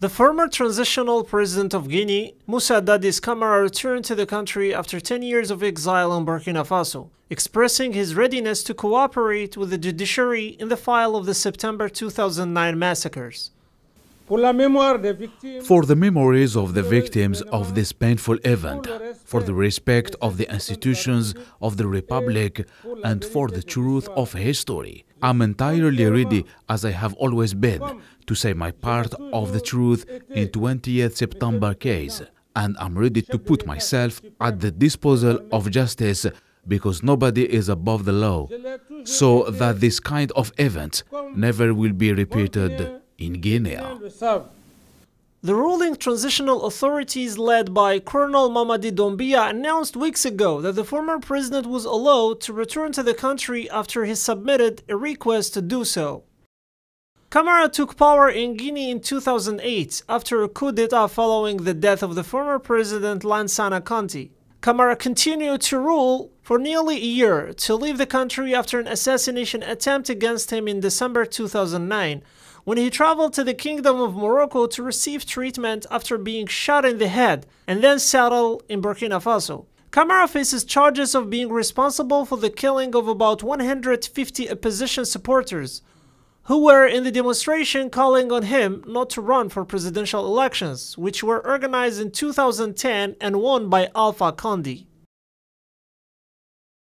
The former transitional president of Guinea, Moussa Dadis Camara returned to the country after 10 years of exile in Burkina Faso, expressing his readiness to cooperate with the judiciary in the file of the September 2009 massacres. For the memories of the victims of this painful event, for the respect of the institutions of the Republic and for the truth of history. I'm entirely ready, as I have always been, to say my part of the truth in 20th September case, and I'm ready to put myself at the disposal of justice because nobody is above the law, so that this kind of event never will be repeated in Guinea. The ruling transitional authorities led by Colonel Mamadi Dombia announced weeks ago that the former president was allowed to return to the country after he submitted a request to do so. Camara took power in Guinea in 2008 after a coup d'etat following the death of the former president Lansana Conti. Camara continued to rule for nearly a year to leave the country after an assassination attempt against him in December 2009 when he traveled to the Kingdom of Morocco to receive treatment after being shot in the head and then settled in Burkina Faso. Camara faces charges of being responsible for the killing of about 150 opposition supporters, who were in the demonstration calling on him not to run for presidential elections, which were organized in 2010 and won by Alpha Condi.